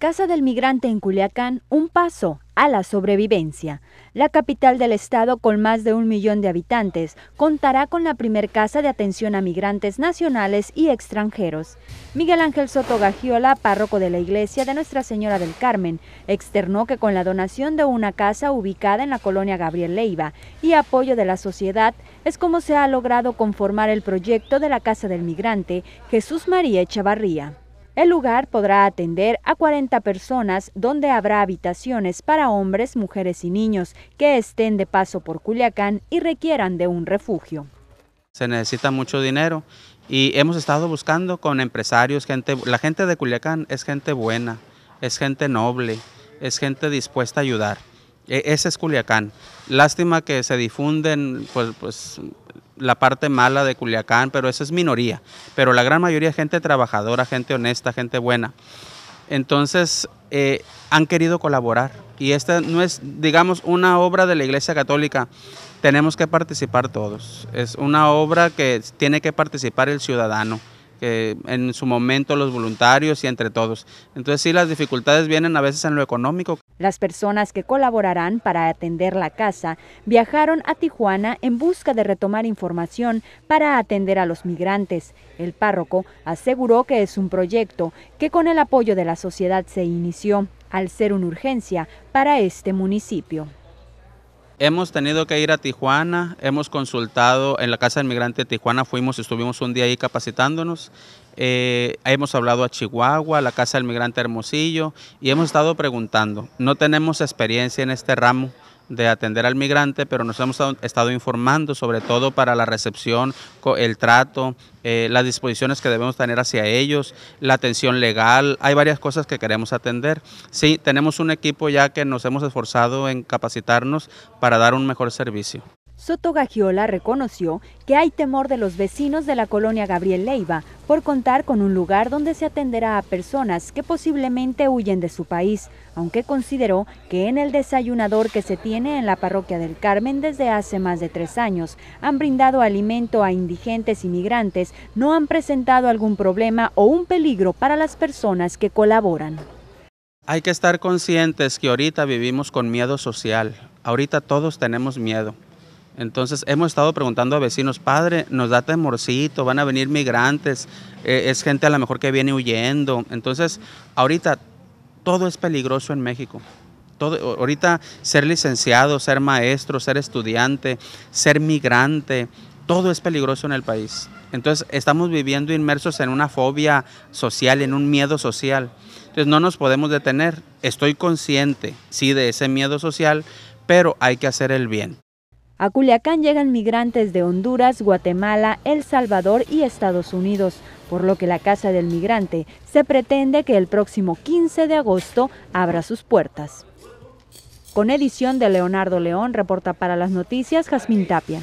Casa del Migrante en Culiacán, un paso a la sobrevivencia. La capital del estado, con más de un millón de habitantes, contará con la primer casa de atención a migrantes nacionales y extranjeros. Miguel Ángel Soto Gagiola, párroco de la iglesia de Nuestra Señora del Carmen, externó que con la donación de una casa ubicada en la colonia Gabriel Leiva y apoyo de la sociedad, es como se ha logrado conformar el proyecto de la Casa del Migrante Jesús María Echavarría. El lugar podrá atender a 40 personas donde habrá habitaciones para hombres, mujeres y niños que estén de paso por Culiacán y requieran de un refugio. Se necesita mucho dinero y hemos estado buscando con empresarios, gente, la gente de Culiacán es gente buena, es gente noble, es gente dispuesta a ayudar. E, ese es Culiacán. Lástima que se difunden pues, pues la parte mala de Culiacán, pero esa es minoría. Pero la gran mayoría es gente trabajadora, gente honesta, gente buena. Entonces, eh, han querido colaborar. Y esta no es, digamos, una obra de la Iglesia Católica. Tenemos que participar todos. Es una obra que tiene que participar el ciudadano en su momento los voluntarios y entre todos. Entonces sí, las dificultades vienen a veces en lo económico. Las personas que colaborarán para atender la casa viajaron a Tijuana en busca de retomar información para atender a los migrantes. El párroco aseguró que es un proyecto que con el apoyo de la sociedad se inició al ser una urgencia para este municipio. Hemos tenido que ir a Tijuana, hemos consultado en la Casa del Migrante de Tijuana, fuimos, estuvimos un día ahí capacitándonos, eh, hemos hablado a Chihuahua, la Casa del Migrante Hermosillo y hemos estado preguntando. No tenemos experiencia en este ramo, de atender al migrante, pero nos hemos estado informando sobre todo para la recepción, el trato, eh, las disposiciones que debemos tener hacia ellos, la atención legal, hay varias cosas que queremos atender. Sí, tenemos un equipo ya que nos hemos esforzado en capacitarnos para dar un mejor servicio. Soto Gagiola reconoció que hay temor de los vecinos de la colonia Gabriel Leiva por contar con un lugar donde se atenderá a personas que posiblemente huyen de su país, aunque consideró que en el desayunador que se tiene en la parroquia del Carmen desde hace más de tres años han brindado alimento a indigentes y migrantes, no han presentado algún problema o un peligro para las personas que colaboran. Hay que estar conscientes que ahorita vivimos con miedo social, ahorita todos tenemos miedo. Entonces hemos estado preguntando a vecinos, padre, nos da temorcito, van a venir migrantes, eh, es gente a lo mejor que viene huyendo. Entonces, ahorita todo es peligroso en México. ahorita ser licenciado, ser maestro, ser estudiante, ser migrante, todo es peligroso en el país. Entonces estamos viviendo inmersos en una fobia social, en un miedo social. Entonces no nos podemos detener. Estoy consciente, sí, de ese miedo social, pero hay que hacer el bien. A Culiacán llegan migrantes de Honduras, Guatemala, El Salvador y Estados Unidos, por lo que la Casa del Migrante se pretende que el próximo 15 de agosto abra sus puertas. Con edición de Leonardo León, reporta para las noticias Jazmín Tapia.